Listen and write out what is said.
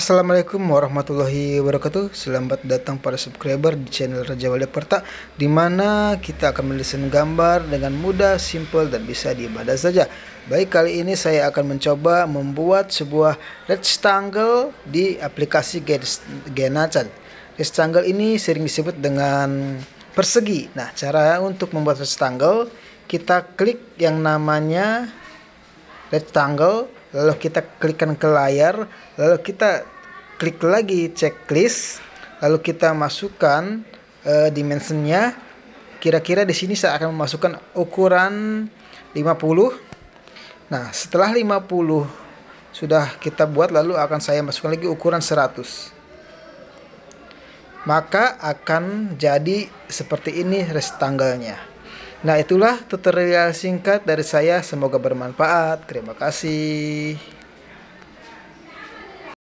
Assalamualaikum warahmatullahi wabarakatuh. Selamat datang para subscriber di channel Raja Wali Perta di mana kita akan mendesain gambar dengan mudah, simple dan bisa diibadah saja. Baik, kali ini saya akan mencoba membuat sebuah rectangle di aplikasi Genachat. Rectangle ini sering disebut dengan persegi. Nah, cara untuk membuat rectangle, kita klik yang namanya rectangle lalu kita klikkan ke layar, lalu kita klik lagi checklist, lalu kita masukkan uh, eh, dimensinya. Kira-kira di sini saya akan memasukkan ukuran 50. Nah, setelah 50 sudah kita buat lalu akan saya masukkan lagi ukuran 100. Maka akan jadi seperti ini rectangle-nya. Nah itulah tutorial singkat dari saya, semoga bermanfaat. Terima kasih.